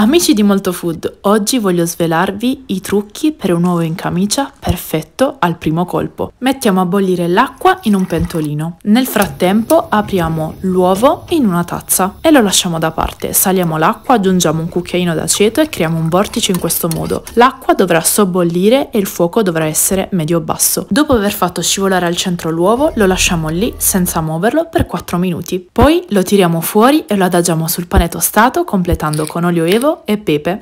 Amici di Molto Food, oggi voglio svelarvi i trucchi per un uovo in camicia perfetto al primo colpo. Mettiamo a bollire l'acqua in un pentolino. Nel frattempo apriamo l'uovo in una tazza e lo lasciamo da parte. Saliamo l'acqua, aggiungiamo un cucchiaino d'aceto e creiamo un vortice in questo modo. L'acqua dovrà sobbollire e il fuoco dovrà essere medio-basso. Dopo aver fatto scivolare al centro l'uovo, lo lasciamo lì senza muoverlo per 4 minuti. Poi lo tiriamo fuori e lo adagiamo sul pane tostato completando con olio evo e pepe.